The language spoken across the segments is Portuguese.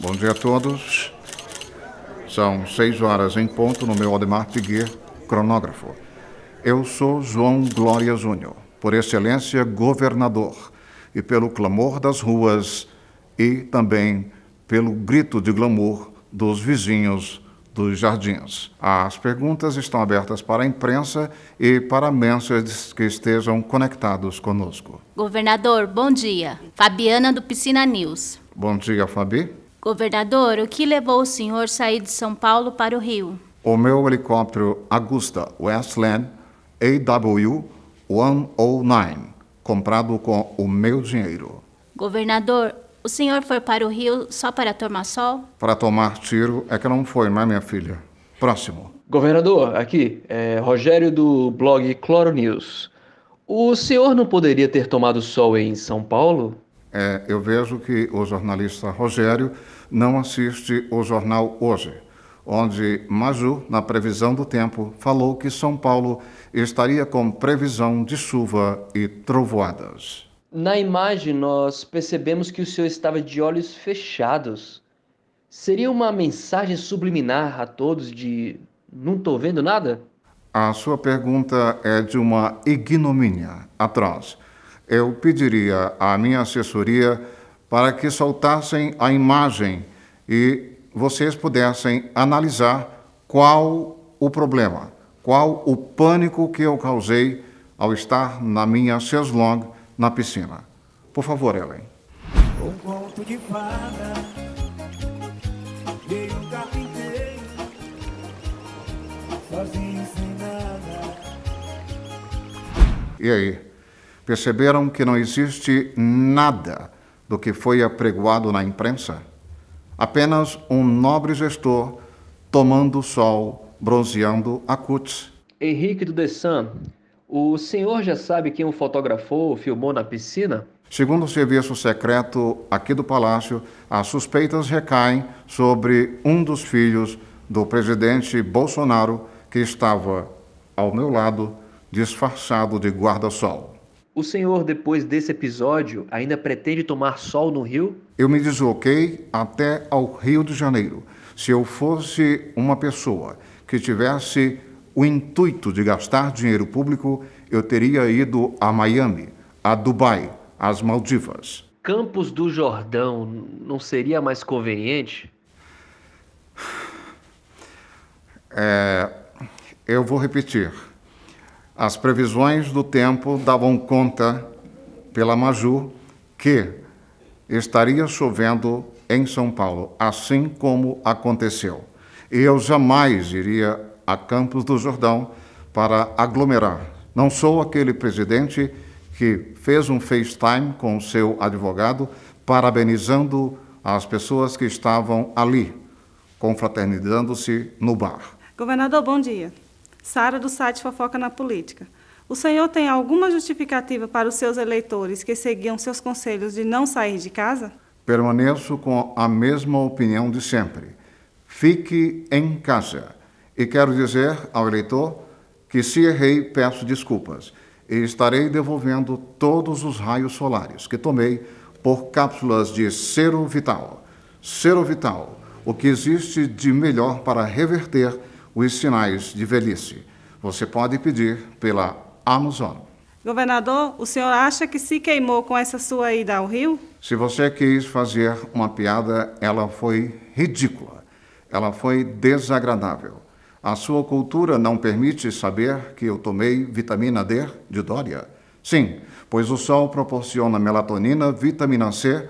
Bom dia a todos. São seis horas em ponto no meu Odemar Piguet, cronógrafo. Eu sou João Glória Júnior, por excelência governador, e pelo clamor das ruas e também pelo grito de glamour dos vizinhos dos jardins. As perguntas estão abertas para a imprensa e para mensageiros que estejam conectados conosco. Governador, bom dia. Fabiana do Piscina News. Bom dia, Fabi. Governador, o que levou o senhor a sair de São Paulo para o Rio? O meu helicóptero Augusta Westland AW-109, comprado com o meu dinheiro. Governador, o senhor foi para o Rio só para tomar sol? Para tomar tiro é que não foi, né, minha filha? Próximo. Governador, aqui, é Rogério do blog Cloro News. O senhor não poderia ter tomado sol em São Paulo? É, eu vejo que o jornalista Rogério não assiste o jornal hoje, onde Maju, na previsão do tempo, falou que São Paulo estaria com previsão de chuva e trovoadas. Na imagem, nós percebemos que o senhor estava de olhos fechados. Seria uma mensagem subliminar a todos de não estou vendo nada? A sua pergunta é de uma ignomínia atroz eu pediria à minha assessoria para que soltassem a imagem e vocês pudessem analisar qual o problema, qual o pânico que eu causei ao estar na minha chaise na piscina. Por favor, Ellen. Um conto de fada carpinteiro sozinho sem nada. E aí? perceberam que não existe nada do que foi apregoado na imprensa. Apenas um nobre gestor tomando sol, bronzeando a cutis. Henrique do Dessan, o senhor já sabe quem o fotografou, filmou na piscina? Segundo o serviço secreto aqui do Palácio, as suspeitas recaem sobre um dos filhos do presidente Bolsonaro que estava ao meu lado, disfarçado de guarda-sol. O senhor, depois desse episódio, ainda pretende tomar sol no Rio? Eu me desloquei até ao Rio de Janeiro. Se eu fosse uma pessoa que tivesse o intuito de gastar dinheiro público, eu teria ido a Miami, a Dubai, às Maldivas. Campos do Jordão não seria mais conveniente? É, eu vou repetir. As previsões do tempo davam conta pela Maju que estaria chovendo em São Paulo, assim como aconteceu. E eu jamais iria a Campos do Jordão para aglomerar. Não sou aquele presidente que fez um FaceTime com o seu advogado, parabenizando as pessoas que estavam ali, confraternizando-se no bar. Governador, bom dia. Sara do site Fofoca na Política. O senhor tem alguma justificativa para os seus eleitores que seguiam seus conselhos de não sair de casa? Permaneço com a mesma opinião de sempre. Fique em casa. E quero dizer ao eleitor que, se errei, peço desculpas e estarei devolvendo todos os raios solares que tomei por cápsulas de Cero Vital. Cero Vital, o que existe de melhor para reverter os sinais de velhice. Você pode pedir pela Amazon. Governador, o senhor acha que se queimou com essa sua ida ao Rio? Se você quis fazer uma piada, ela foi ridícula. Ela foi desagradável. A sua cultura não permite saber que eu tomei vitamina D de Dória. Sim, pois o sol proporciona melatonina, vitamina C,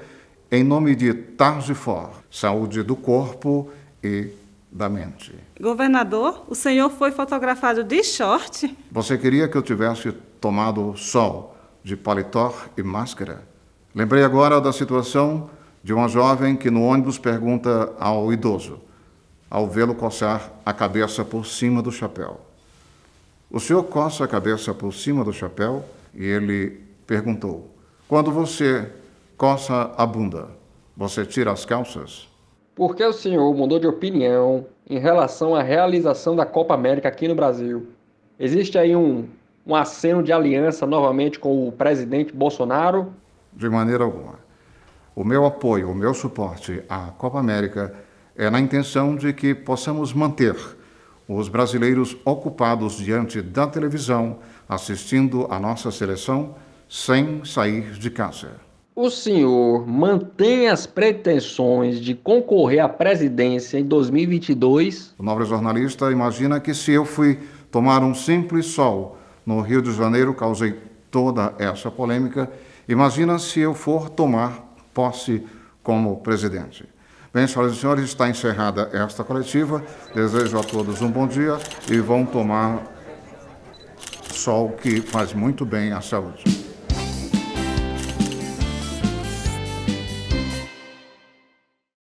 em nome de Targifor, saúde do corpo e da mente. Governador, o senhor foi fotografado de short? Você queria que eu tivesse tomado sol de paletó e máscara? Lembrei agora da situação de uma jovem que no ônibus pergunta ao idoso, ao vê-lo coçar a cabeça por cima do chapéu. O senhor coça a cabeça por cima do chapéu? E ele perguntou: Quando você coça a bunda, você tira as calças? Por que o senhor mudou de opinião em relação à realização da Copa América aqui no Brasil? Existe aí um, um aceno de aliança novamente com o presidente Bolsonaro? De maneira alguma. O meu apoio, o meu suporte à Copa América é na intenção de que possamos manter os brasileiros ocupados diante da televisão, assistindo à nossa seleção sem sair de casa o senhor mantém as pretensões de concorrer à presidência em 2022? O nobre jornalista imagina que se eu fui tomar um simples sol no Rio de Janeiro, causei toda essa polêmica. Imagina se eu for tomar posse como presidente. Bem, senhoras e senhores, está encerrada esta coletiva. Desejo a todos um bom dia e vão tomar sol que faz muito bem à saúde.